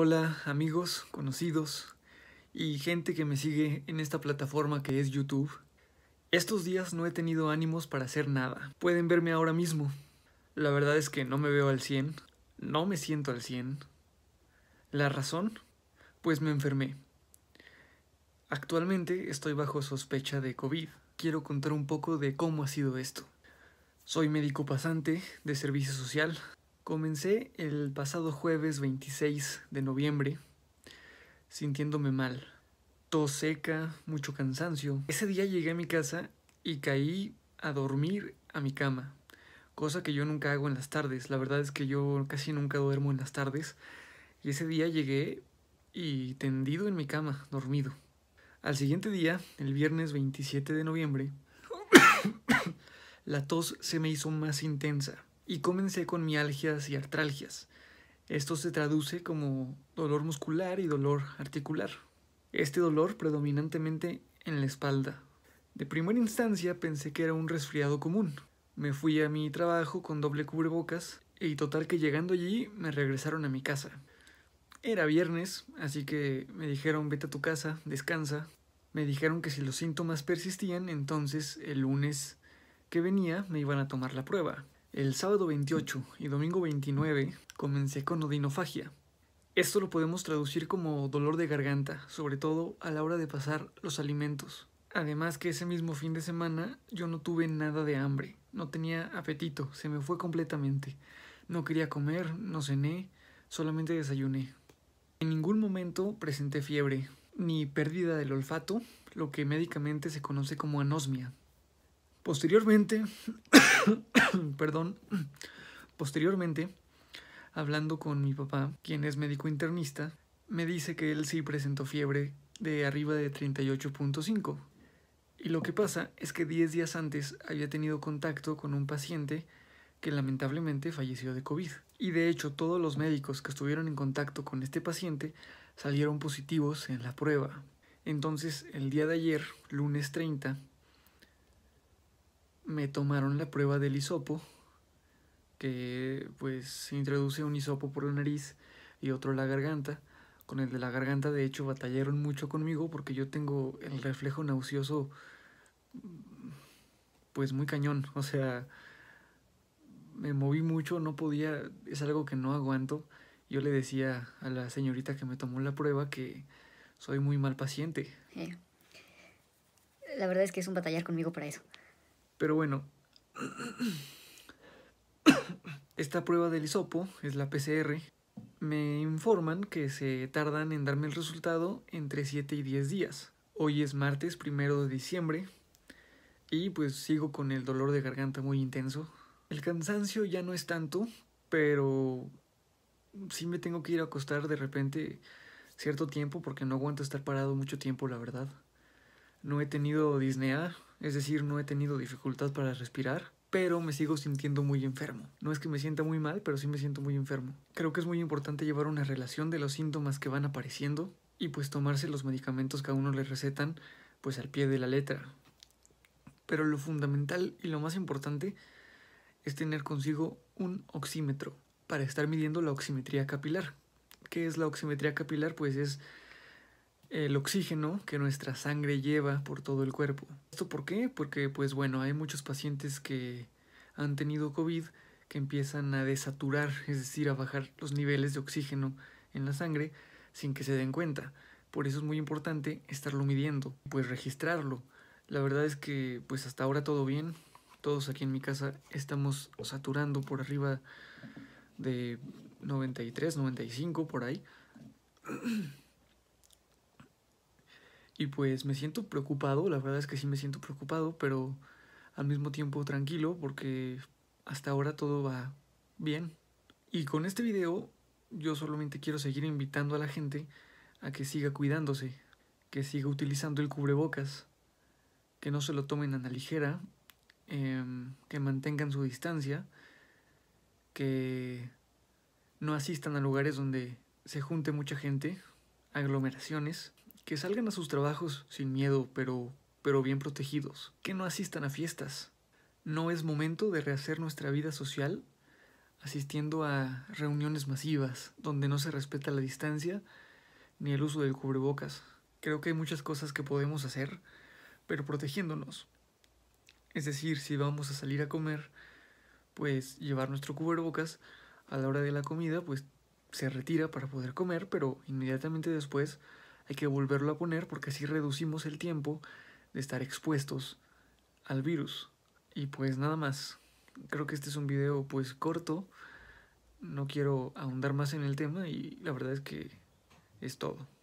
Hola amigos, conocidos y gente que me sigue en esta plataforma que es YouTube. Estos días no he tenido ánimos para hacer nada. Pueden verme ahora mismo. La verdad es que no me veo al 100. No me siento al 100. ¿La razón? Pues me enfermé. Actualmente estoy bajo sospecha de COVID. Quiero contar un poco de cómo ha sido esto. Soy médico pasante de servicio social Comencé el pasado jueves 26 de noviembre sintiéndome mal. Tos seca, mucho cansancio. Ese día llegué a mi casa y caí a dormir a mi cama, cosa que yo nunca hago en las tardes. La verdad es que yo casi nunca duermo en las tardes. Y ese día llegué y tendido en mi cama, dormido. Al siguiente día, el viernes 27 de noviembre, la tos se me hizo más intensa y comencé con mialgias y artralgias. Esto se traduce como dolor muscular y dolor articular. Este dolor predominantemente en la espalda. De primera instancia pensé que era un resfriado común. Me fui a mi trabajo con doble cubrebocas y total que llegando allí me regresaron a mi casa. Era viernes, así que me dijeron vete a tu casa, descansa. Me dijeron que si los síntomas persistían, entonces el lunes que venía me iban a tomar la prueba. El sábado 28 y domingo 29 comencé con odinofagia. Esto lo podemos traducir como dolor de garganta, sobre todo a la hora de pasar los alimentos. Además que ese mismo fin de semana yo no tuve nada de hambre, no tenía apetito, se me fue completamente. No quería comer, no cené, solamente desayuné. En ningún momento presenté fiebre, ni pérdida del olfato, lo que médicamente se conoce como anosmia. Posteriormente, perdón, posteriormente, hablando con mi papá, quien es médico internista, me dice que él sí presentó fiebre de arriba de 38.5. Y lo que pasa es que 10 días antes había tenido contacto con un paciente que lamentablemente falleció de COVID. Y de hecho todos los médicos que estuvieron en contacto con este paciente salieron positivos en la prueba. Entonces el día de ayer, lunes 30, me tomaron la prueba del hisopo, que pues se introduce un hisopo por la nariz y otro la garganta. Con el de la garganta, de hecho, batallaron mucho conmigo porque yo tengo el reflejo nauseoso, pues muy cañón. O sea, me moví mucho, no podía, es algo que no aguanto. Yo le decía a la señorita que me tomó la prueba que soy muy mal paciente. La verdad es que es un batallar conmigo para eso. Pero bueno, esta prueba del hisopo es la PCR. Me informan que se tardan en darme el resultado entre 7 y 10 días. Hoy es martes primero de diciembre y pues sigo con el dolor de garganta muy intenso. El cansancio ya no es tanto, pero sí me tengo que ir a acostar de repente cierto tiempo porque no aguanto estar parado mucho tiempo, la verdad. No he tenido disnea, es decir, no he tenido dificultad para respirar, pero me sigo sintiendo muy enfermo. No es que me sienta muy mal, pero sí me siento muy enfermo. Creo que es muy importante llevar una relación de los síntomas que van apareciendo y pues tomarse los medicamentos que a uno le recetan pues al pie de la letra. Pero lo fundamental y lo más importante es tener consigo un oxímetro para estar midiendo la oximetría capilar. ¿Qué es la oximetría capilar? Pues es el oxígeno que nuestra sangre lleva por todo el cuerpo. ¿Esto por qué? Porque pues bueno, hay muchos pacientes que han tenido COVID que empiezan a desaturar, es decir, a bajar los niveles de oxígeno en la sangre sin que se den cuenta. Por eso es muy importante estarlo midiendo, pues registrarlo. La verdad es que pues hasta ahora todo bien. Todos aquí en mi casa estamos saturando por arriba de 93, 95 por ahí. Y pues me siento preocupado, la verdad es que sí me siento preocupado, pero al mismo tiempo tranquilo porque hasta ahora todo va bien. Y con este video yo solamente quiero seguir invitando a la gente a que siga cuidándose, que siga utilizando el cubrebocas, que no se lo tomen a la ligera, em, que mantengan su distancia, que no asistan a lugares donde se junte mucha gente, aglomeraciones, que salgan a sus trabajos sin miedo, pero, pero bien protegidos, que no asistan a fiestas. No es momento de rehacer nuestra vida social asistiendo a reuniones masivas donde no se respeta la distancia ni el uso del cubrebocas. Creo que hay muchas cosas que podemos hacer, pero protegiéndonos. Es decir, si vamos a salir a comer, pues llevar nuestro cubrebocas a la hora de la comida, pues se retira para poder comer, pero inmediatamente después hay que volverlo a poner porque así reducimos el tiempo de estar expuestos al virus. Y pues nada más, creo que este es un video pues corto, no quiero ahondar más en el tema y la verdad es que es todo.